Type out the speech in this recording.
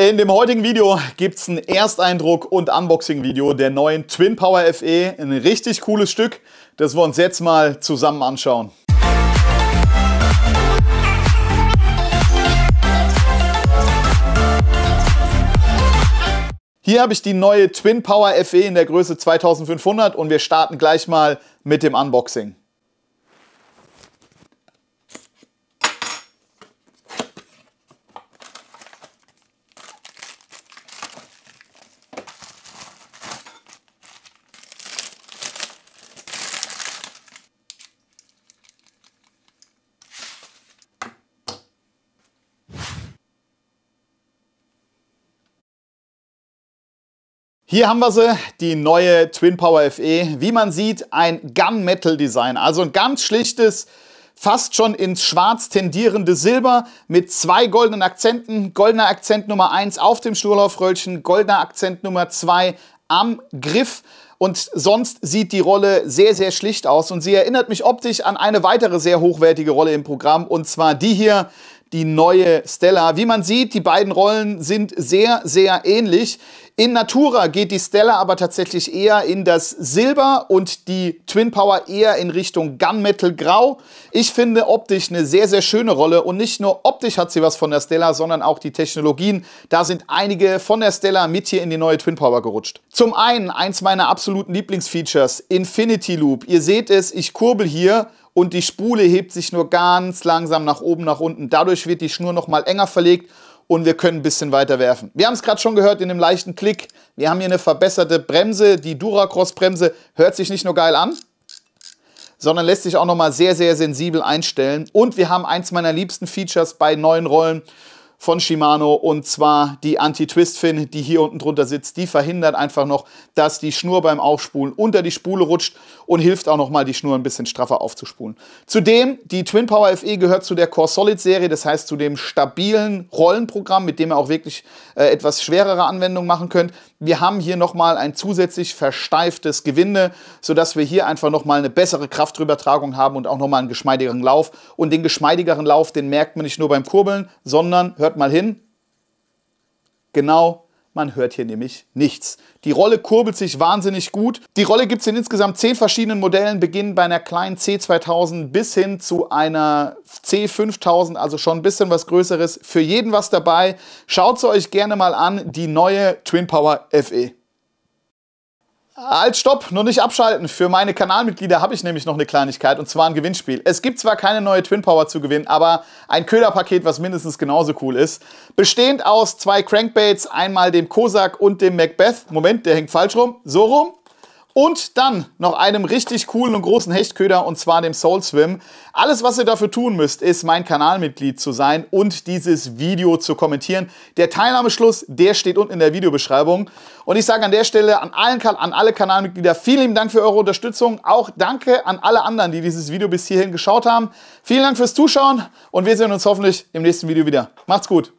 In dem heutigen Video gibt es einen Ersteindruck und Unboxing-Video der neuen Twin Power FE. Ein richtig cooles Stück, das wir uns jetzt mal zusammen anschauen. Hier habe ich die neue Twin Power FE in der Größe 2500 und wir starten gleich mal mit dem Unboxing. Hier haben wir sie, die neue Twin Power FE. Wie man sieht, ein Gunmetal-Design, also ein ganz schlichtes, fast schon ins Schwarz tendierende Silber mit zwei goldenen Akzenten. Goldener Akzent Nummer 1 auf dem Sturlaufröllchen, goldener Akzent Nummer 2 am Griff. Und sonst sieht die Rolle sehr, sehr schlicht aus. Und sie erinnert mich optisch an eine weitere sehr hochwertige Rolle im Programm, und zwar die hier, die neue Stella. Wie man sieht, die beiden Rollen sind sehr, sehr ähnlich. In Natura geht die Stella aber tatsächlich eher in das Silber und die Twin Power eher in Richtung Gunmetal Grau. Ich finde optisch eine sehr, sehr schöne Rolle und nicht nur optisch hat sie was von der Stella, sondern auch die Technologien. Da sind einige von der Stella mit hier in die neue Twin Power gerutscht. Zum einen eins meiner absoluten Lieblingsfeatures, Infinity Loop. Ihr seht es, ich kurbel hier und die Spule hebt sich nur ganz langsam nach oben, nach unten. Dadurch wird die Schnur nochmal enger verlegt und wir können ein bisschen weiter werfen. Wir haben es gerade schon gehört in dem leichten Klick. Wir haben hier eine verbesserte Bremse. Die Duracross-Bremse hört sich nicht nur geil an, sondern lässt sich auch nochmal sehr, sehr sensibel einstellen. Und wir haben eins meiner liebsten Features bei neuen Rollen von Shimano und zwar die Anti-Twist-Fin, die hier unten drunter sitzt. Die verhindert einfach noch, dass die Schnur beim Aufspulen unter die Spule rutscht und hilft auch nochmal, die Schnur ein bisschen straffer aufzuspulen. Zudem, die Twin Power FE gehört zu der Core Solid Serie, das heißt zu dem stabilen Rollenprogramm, mit dem ihr auch wirklich äh, etwas schwerere Anwendungen machen könnt. Wir haben hier nochmal ein zusätzlich versteiftes Gewinde, sodass wir hier einfach nochmal eine bessere Kraftübertragung haben und auch nochmal einen geschmeidigeren Lauf. Und den geschmeidigeren Lauf, den merkt man nicht nur beim Kurbeln, sondern hört hört mal hin. Genau, man hört hier nämlich nichts. Die Rolle kurbelt sich wahnsinnig gut. Die Rolle gibt es in insgesamt zehn verschiedenen Modellen, beginnend bei einer kleinen C2000 bis hin zu einer C5000, also schon ein bisschen was Größeres. Für jeden was dabei. Schaut sie euch gerne mal an, die neue Twin Power FE. Halt, stopp, noch nicht abschalten. Für meine Kanalmitglieder habe ich nämlich noch eine Kleinigkeit und zwar ein Gewinnspiel. Es gibt zwar keine neue Twin Power zu gewinnen, aber ein Köderpaket, was mindestens genauso cool ist. Bestehend aus zwei Crankbaits, einmal dem Kosak und dem Macbeth. Moment, der hängt falsch rum. So rum. Und dann noch einem richtig coolen und großen Hechtköder und zwar dem Soul Swim. Alles, was ihr dafür tun müsst, ist mein Kanalmitglied zu sein und dieses Video zu kommentieren. Der Teilnahmeschluss, der steht unten in der Videobeschreibung. Und ich sage an der Stelle an, allen, an alle Kanalmitglieder vielen lieben Dank für eure Unterstützung. Auch danke an alle anderen, die dieses Video bis hierhin geschaut haben. Vielen Dank fürs Zuschauen und wir sehen uns hoffentlich im nächsten Video wieder. Macht's gut!